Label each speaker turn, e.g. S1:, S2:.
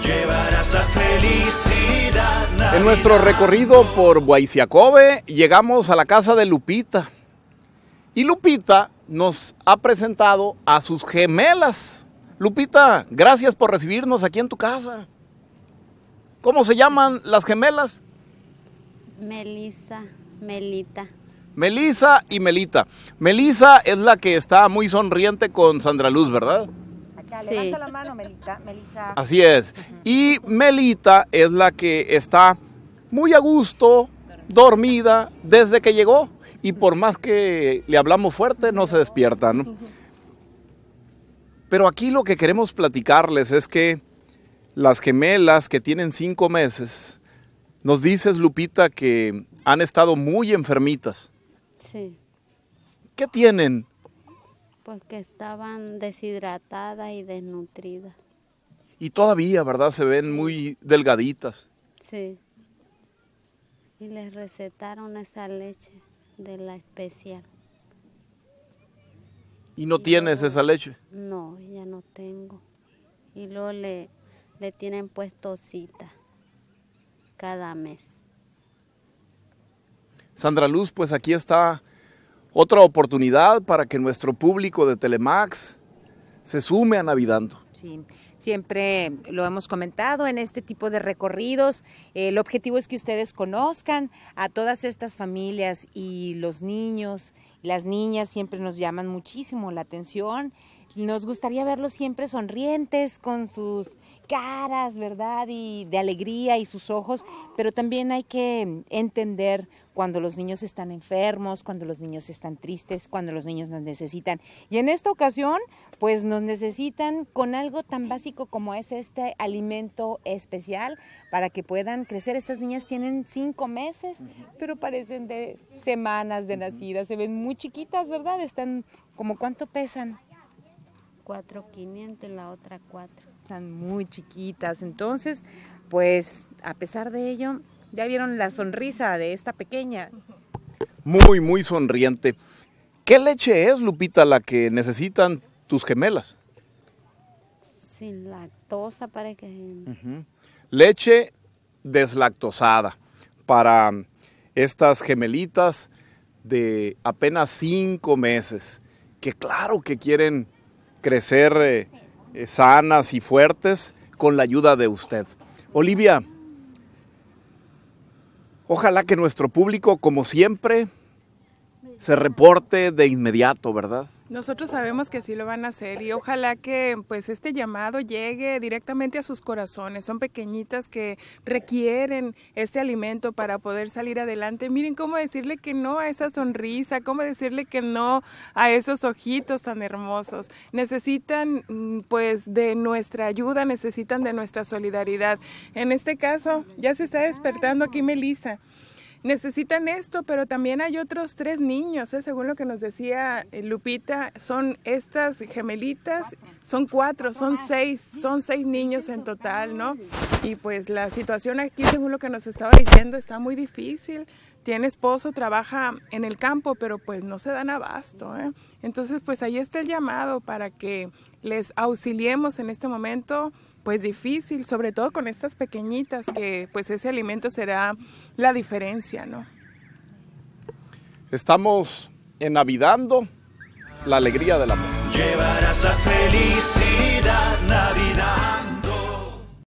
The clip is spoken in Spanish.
S1: llevarás felicidad. En nuestro recorrido por Guayciacobe llegamos a la casa de Lupita. Y Lupita nos ha presentado a sus gemelas. Lupita, gracias por recibirnos aquí en tu casa. ¿Cómo se llaman las gemelas?
S2: Melisa, Melita.
S1: Melisa y Melita. Melisa es la que está muy sonriente con Sandra Luz, ¿verdad?
S2: levanta la mano, Melita.
S1: Así es. Y Melita es la que está muy a gusto, dormida, desde que llegó. Y por más que le hablamos fuerte, no se despierta, ¿no? Pero aquí lo que queremos platicarles es que las gemelas que tienen cinco meses, nos dices, Lupita, que han estado muy enfermitas. Sí. ¿Qué tienen
S2: pues que estaban deshidratadas y desnutridas.
S1: Y todavía, ¿verdad? Se ven muy delgaditas.
S2: Sí. Y les recetaron esa leche de la especial.
S1: ¿Y no tienes esa leche?
S2: No, ya no tengo. Y luego le, le tienen puesto cita cada mes.
S1: Sandra Luz, pues aquí está otra oportunidad para que nuestro público de Telemax se sume a Navidando.
S3: Sí. Siempre lo hemos comentado en este tipo de recorridos. El objetivo es que ustedes conozcan a todas estas familias y los niños, las niñas siempre nos llaman muchísimo la atención nos gustaría verlos siempre sonrientes con sus caras, ¿verdad? Y de alegría y sus ojos, pero también hay que entender cuando los niños están enfermos, cuando los niños están tristes, cuando los niños nos necesitan. Y en esta ocasión, pues nos necesitan con algo tan básico como es este alimento especial para que puedan crecer. Estas niñas tienen cinco meses, pero parecen de semanas de nacida. se ven muy chiquitas, ¿verdad? Están como cuánto pesan. 4.500 y la otra cuatro. Están muy chiquitas, entonces, pues a pesar de ello, ya vieron la sonrisa de esta pequeña.
S1: Muy, muy sonriente. ¿Qué leche es, Lupita, la que necesitan tus gemelas?
S2: Sin lactosa para que...
S1: Leche deslactosada para estas gemelitas de apenas cinco meses, que claro que quieren crecer eh, eh, sanas y fuertes con la ayuda de usted. Olivia, ojalá que nuestro público, como siempre, se reporte de inmediato, ¿verdad?
S4: Nosotros sabemos que así lo van a hacer y ojalá que pues este llamado llegue directamente a sus corazones. Son pequeñitas que requieren este alimento para poder salir adelante. Miren cómo decirle que no a esa sonrisa, cómo decirle que no a esos ojitos tan hermosos. Necesitan mm, pues de nuestra ayuda, necesitan de nuestra solidaridad. En este caso ya se está despertando aquí Melissa necesitan esto, pero también hay otros tres niños, ¿eh? según lo que nos decía eh, Lupita, son estas gemelitas, son cuatro, son seis, son seis niños en total, ¿no? Y pues la situación aquí, según lo que nos estaba diciendo, está muy difícil. Tiene esposo, trabaja en el campo, pero pues no se dan abasto. ¿eh? Entonces, pues ahí está el llamado para que les auxiliemos en este momento pues difícil, sobre todo con estas pequeñitas, que pues ese alimento será la diferencia, ¿no?
S1: Estamos enavidando la alegría del amor. Llevarás
S4: la felicidad, Navidad.